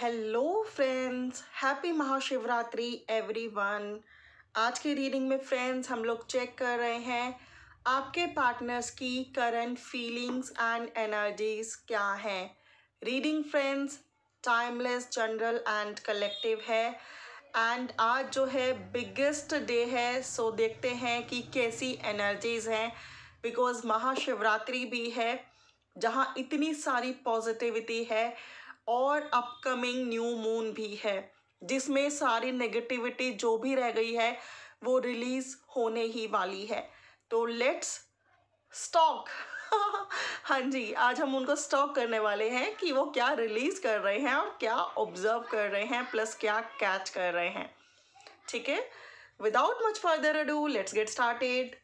Hello friends happy Mahashivratri everyone आज के reading में फ्रेंड्स हम लोग चेक कर रहे हैं आपके पार्टनर्स की करंट फीलिंग्स एंड एनर्जीज क्या हैं reading friends timeless general and collective है एंड आज जो है बिगेस्ट डे है सो देखते हैं कि कैसी एनर्जीज हैं बिकॉज महाशिवरात्रि भी है जहाँ इतनी सारी पॉजिटिविटी है और अपकमिंग न्यू मून भी है जिसमें सारी नेगेटिविटी जो भी रह गई है वो रिलीज होने ही वाली है तो लेट्स स्टॉक हाँ जी आज हम उनको स्टॉक करने वाले हैं कि वो क्या रिलीज कर रहे हैं और क्या ऑब्जर्व कर रहे हैं प्लस क्या कैच कर रहे हैं ठीक है without much further do let's get started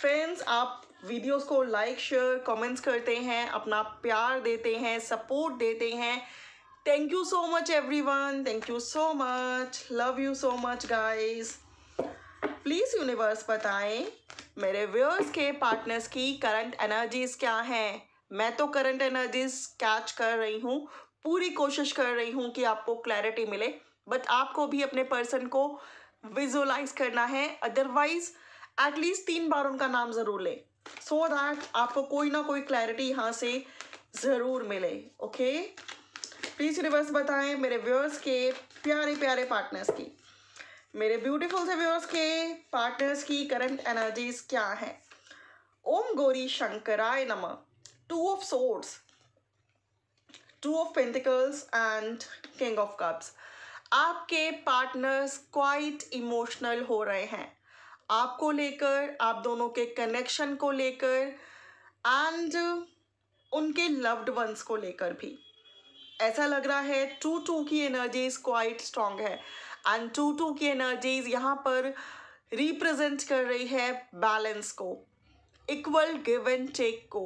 friends आप वीडियोस को लाइक शेयर कमेंट्स करते हैं अपना प्यार देते हैं सपोर्ट देते हैं thank you so much everyone thank you so much love you so much guys please universe बताएं मेरे व्यूअर्स के पार्टनर्स की करंट एनर्जीज क्या हैं मैं तो करंट एनर्जीज कैच कर रही हूँ पूरी कोशिश कर रही हूँ कि आपको क्लैरिटी मिले बट आपको भी अपने पर्सन को विजुअलाइज करना है अदरवाइज एटलीस्ट तीन बार उनका नाम ज़रूर लें सो so दैट आपको कोई ना कोई क्लैरिटी यहाँ से ज़रूर मिले ओके प्लीज़ रिवर्स बताएं मेरे व्यूअर्स के प्यारे प्यारे पार्टनर्स की मेरे ब्यूटीफुल से व्यूअर्स के पार्टनर्स की करंट एनर्जीज क्या है ओम गौरी शंकराय नमः two of swords two of pentacles and king of cups आपके पार्टनर्स क्वाइट इमोशनल हो रहे हैं आपको लेकर आप दोनों के कनेक्शन को लेकर एंड उनके लव्ड वंस को लेकर भी ऐसा लग रहा है टू टू की एनर्जीज क्वाइट स्ट्रांग है एंड टू टू की एनर्जीज यहाँ पर रिप्रेजेंट कर रही है बैलेंस को इक्वल गिव एंड टेक को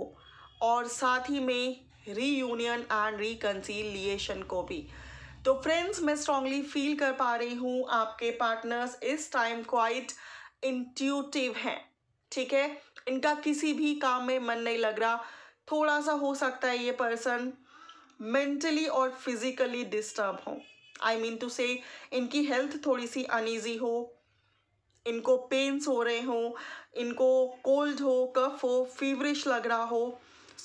और साथ ही में रीयूनियन एंड रिकन्सीलिएशन को भी तो फ्रेंड्स मैं स्ट्रांगली फील कर पा रही हूँ आपके पार्टनर्स इस टाइम क्वाइट इंट्यूटिव हैं ठीक है इनका किसी भी काम में मन नहीं लग रहा थोड़ा सा हो सकता है ये पर्सन मेंटली और फिजिकली डिस्टर्ब हो आई मीन टू से इनकी हेल्थ थोड़ी सी अनईजी हो इनको पेन्स हो रहे हो इनको कोल्ड हो कफ हो फीवरिश लग रहा हो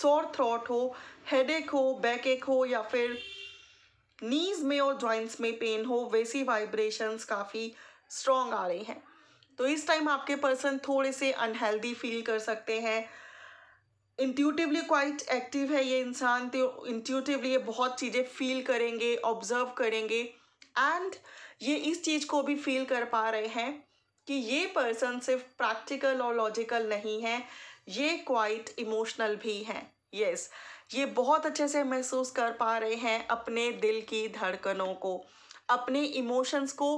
सोर थ्रॉट हो हेडेक हो बैक एक हो या फिर नीज में और जॉइंट्स में पेन हो वैसी वाइब्रेशंस काफ़ी स्ट्रॉन्ग आ रही हैं तो इस टाइम आपके पर्सन थोड़े से अनहेल्दी फील कर सकते हैं इंट्यूटिवली क्वाइट एक्टिव है ये इंसान तो इंट्यूटिवली ये बहुत चीज़ें फील करेंगे ऑब्जर्व करेंगे एंड ये इस चीज़ को भी फील कर पा रहे हैं कि ये पर्सन सिर्फ प्रैक्टिकल और लॉजिकल नहीं है ये क्वाइट इमोशनल भी हैं यस yes, ये बहुत अच्छे से महसूस कर पा रहे हैं अपने दिल की धड़कनों को अपने इमोशंस को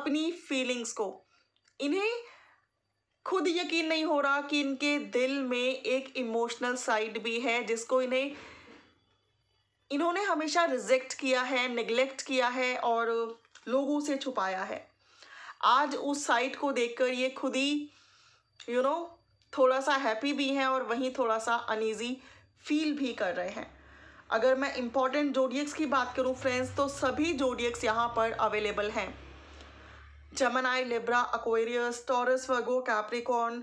अपनी फीलिंग्स को इन्हें खुद यकीन नहीं हो रहा कि इनके दिल में एक इमोशनल साइड भी है जिसको इन्हें इन्होंने हमेशा रिजेक्ट किया है निगलेक्ट किया है और लोगों से छुपाया है आज उस साइट को देखकर ये खुद ही यू नो थोड़ा सा हैप्पी भी हैं और वहीं थोड़ा सा अनइजी फील भी कर रहे हैं अगर मैं इम्पॉर्टेंट जोडियक्स की बात करूं फ्रेंड्स तो सभी जोडियक्स यहाँ पर अवेलेबल हैं Gemini, Libra, Aquarius, Taurus, Virgo, Capricorn,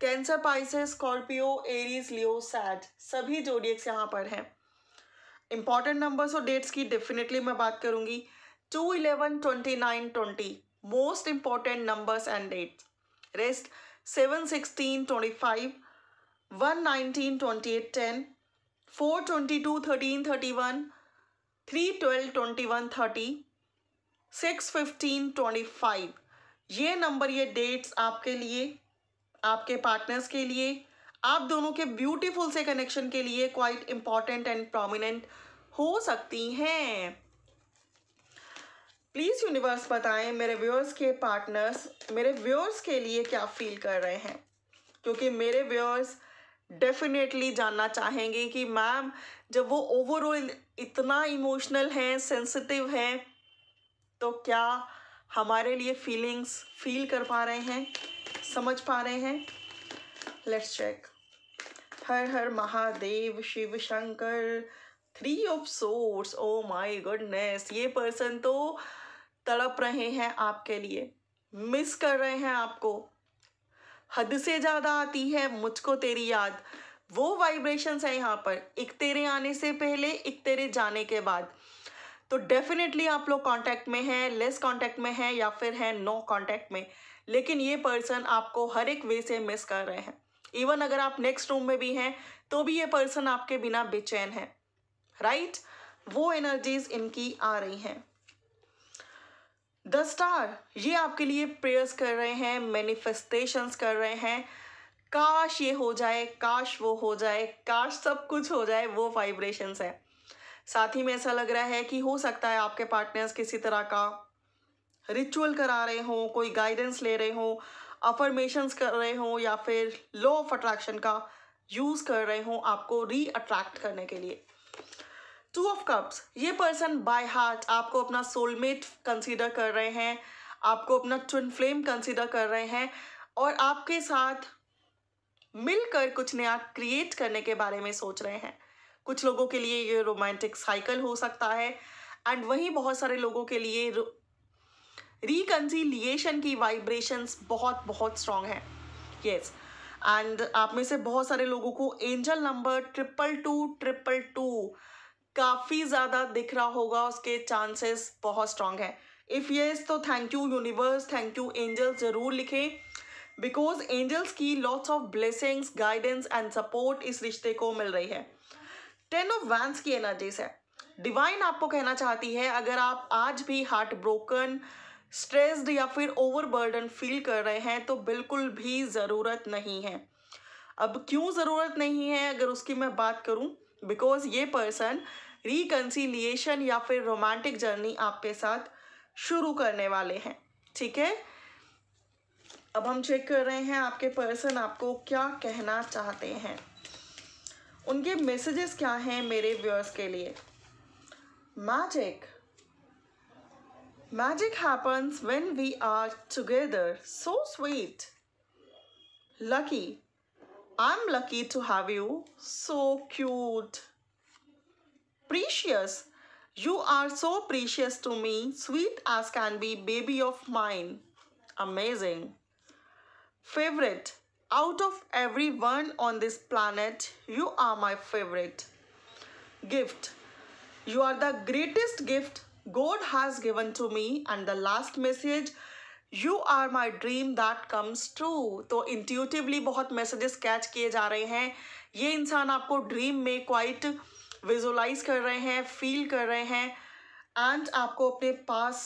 cancer Pisces, Scorpio Aries Leo सैड सभी जोडियक्स यहाँ पर हैं इंपॉर्टेंट नंबर्स और डेट्स की डेफिनेटली मैं बात करूंगी two eleven twenty nine twenty most important numbers and dates rest seven sixteen twenty five one nineteen twenty eight ten four twenty two thirteen thirty one three twelve twenty one thirty six fifteen twenty five ये number ये dates आपके लिए आपके partners के लिए आप दोनों के ब्यूटीफुल से कनेक्शन के लिए क्वाइट इंपॉर्टेंट एंड प्रोमिनेंट हो सकती हैं प्लीज़ यूनिवर्स बताएं मेरे व्यूअर्स के पार्टनर्स मेरे व्यूअर्स के लिए क्या फील कर रहे हैं क्योंकि मेरे व्यूअर्स डेफिनेटली जानना चाहेंगे कि मैम जब वो ओवरऑल इतना इमोशनल हैं सेंसिटिव हैं तो क्या हमारे लिए फीलिंग्स फील कर पा रहे हैं समझ पा रहे हैं लेट्स चेक हर हर Mahadev Shiv Shankar three of swords oh my goodness ये पर्सन तो तड़प रहे हैं आपके लिए मिस कर रहे हैं आपको हद से ज़्यादा आती है मुझको तेरी याद वो वाइब्रेशंस है यहाँ पर एक तेरे आने से पहले एक तेरे जाने के बाद तो डेफिनेटली आप लोग कांटेक्ट में हैं लेस कांटेक्ट में हैं या फिर हैं नो कांटेक्ट में लेकिन ये पर्सन आपको हर एक वे से मिस कर रहे हैं इवन अगर आप नेक्स्ट रूम में भी हैं तो भी ये पर्सन आपके बिना बेचैन है राइट right? वो एनर्जीज इनकी आ रही हैं द स्टार ये आपके लिए प्रेयर्स कर रहे हैं मैनिफेस्टेशंस कर रहे हैं काश ये हो जाए काश वो हो जाए काश सब कुछ हो जाए वो वाइब्रेशंस है साथ ही में ऐसा लग रहा है कि हो सकता है आपके पार्टनर्स किसी तरह का रिचुअल करा रहे हों कोई गाइडेंस ले रहे हों अफर्मेशंस कर रहे हों या फिर लॉ ऑफ अट्रैक्शन का यूज़ कर रहे हों आपको री अट्रैक्ट करने के लिए टू ऑफ कप्स ये पर्सन बाय हार्ट आपको अपना सोलमेट कंसीडर कर रहे हैं आपको अपना ट्विन फ्लेम कंसीडर कर रहे हैं और आपके साथ मिलकर कुछ नया क्रिएट करने के बारे में सोच रहे हैं कुछ लोगों के लिए ये रोमांटिक साइकिल हो सकता है एंड वहीं बहुत सारे लोगों के लिए रिकन्सीलिएशन की वाइब्रेशंस बहुत बहुत स्ट्रांग है यस एंड आप में से बहुत सारे लोगों को angel number triple two triple two काफ़ी ज़्यादा दिख रहा होगा उसके चांसेस बहुत स्ट्रांग है इफ़ येस तो thank you universe thank you angels ज़रूर लिखें बिकॉज एंजल्स की lots of blessings guidance and support इस रिश्ते को मिल रही है टेन ऑफ वैंस की एनर्जीज है डिवाइन आपको कहना चाहती है अगर आप आज भी हार्ट ब्रोकन स्ट्रेस्ड या फिर ओवरबर्डन फील कर रहे हैं तो बिल्कुल भी ज़रूरत नहीं है अब क्यों ज़रूरत नहीं है अगर उसकी मैं बात करूं बिकॉज ये पर्सन रिकन्सीलिएशन या फिर रोमांटिक जर्नी आपके साथ शुरू करने वाले हैं ठीक है अब हम चेक कर रहे हैं आपके पर्सन आपको क्या कहना चाहते हैं उनके मैसेजेस क्या हैं मेरे व्यूअर्स के लिए magic magic happens when we are together so sweet lucky I am lucky to have you so cute precious you are so precious to me sweet as can be baby of mind amazing favourite Out of everyone on this planet, you are my favorite. Gift. You are the greatest gift God has given to me. And the last message, you are my dream that comes true तो intuitively बहुत messages catch किए जा रहे हैं ये इंसान आपको dream में क्वाइट विजुलाइज कर रहे हैं फील कर रहे हैं एंड आपको अपने पास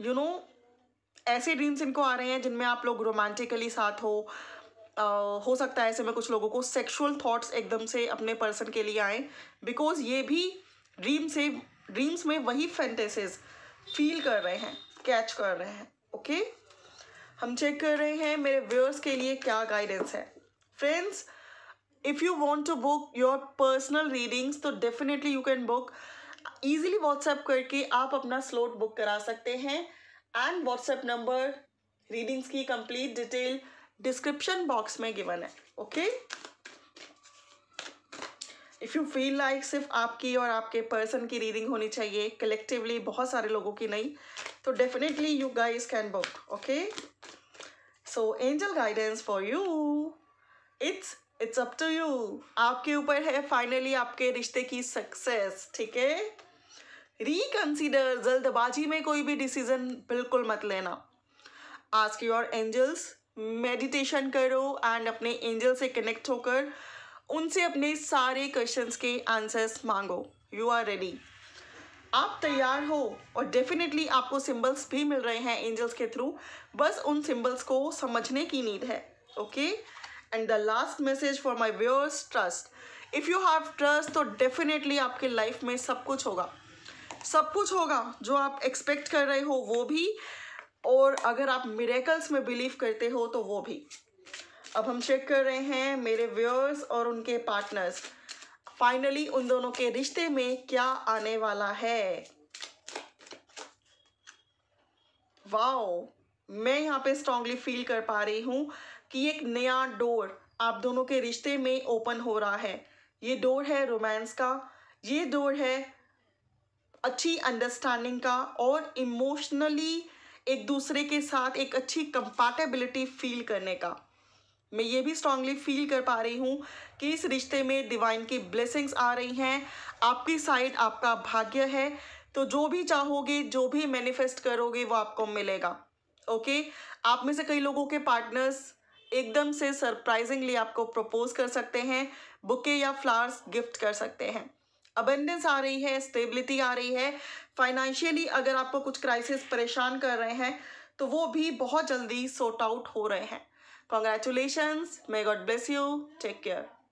यू you नो know, ऐसे ड्रीम्स इनको आ रहे हैं जिनमें आप लोग रोमांटिकली साथ हो आ, हो सकता है ऐसे में कुछ लोगों को सेक्सुअल थॉट्स एकदम से अपने पर्सन के लिए आए बिकॉज ये भी ड्रीम से ड्रीम्स में वही फैंटेसिस फील कर रहे हैं कैच कर रहे हैं ओके okay? हम चेक कर रहे हैं मेरे व्यूअर्स के लिए क्या गाइडेंस है friends if you want to book your personal readings तो definitely you can book easily WhatsApp करके आप अपना स्लोट बुक करा सकते हैं एंड व्हाट्सएप नंबर रीडिंग्स की कंप्लीट डिटेल डिस्क्रिप्शन बॉक्स में गिवन है okay if you feel like सिर्फ आपकी और आपके पर्सन की रीडिंग होनी चाहिए कलेक्टिवली बहुत सारे लोगों की नहीं तो definitely you guys can book okay so angel guidance for you it's it's up to you आपके ऊपर है फाइनली आपके रिश्ते की सक्सेस ठीक है रिकंसिडर जल्दबाजी में कोई भी डिसीजन बिल्कुल मत लेना आज के योर एंजल्स मेडिटेशन करो एंड अपने एंजल से कनेक्ट होकर उनसे अपने सारे क्वेश्चंस के आंसर्स मांगो यू आर रेडी आप तैयार हो और डेफिनेटली आपको सिंबल्स भी मिल रहे हैं एंजल्स के थ्रू बस उन सिंबल्स को समझने की नीड है okay and the last message for my viewers trust if you have trust तो डेफिनेटली आपके लाइफ में सब कुछ होगा सब कुछ होगा जो आप एक्सपेक्ट कर रहे हो वो भी और अगर आप मिरेकल्स में बिलीव करते हो तो वो भी अब हम चेक कर रहे हैं मेरे व्यूअर्स और उनके पार्टनर्स फाइनली उन दोनों के रिश्ते में क्या आने वाला है वाओ मैं यहाँ पे स्ट्रांगली फील कर पा रही हूँ कि एक नया डोर आप दोनों के रिश्ते में ओपन हो रहा है ये डोर है रोमांस का ये डोर है अच्छी अंडरस्टैंडिंग का और इमोशनली एक दूसरे के साथ एक अच्छी कंपैटिबिलिटी फील करने का मैं ये भी स्ट्रांगली फील कर पा रही हूँ कि इस रिश्ते में डिवाइन की ब्लेसिंग्स आ रही हैं आपकी साइड आपका भाग्य है तो जो भी चाहोगे जो भी मैनिफेस्ट करोगे वो आपको मिलेगा ओके आप में से कई लोगों के पार्टनर्स एकदम से सरप्राइजिंगली आपको प्रपोज कर सकते हैं बुके या फ्लावर्स गिफ्ट कर सकते हैं अबेंडेंस आ रही है स्टेबिलिटी आ रही है फाइनेंशियली अगर आपको कुछ क्राइसिस परेशान कर रहे हैं तो वो भी बहुत जल्दी सॉर्ट आउट हो रहे हैं congratulations may God bless you take care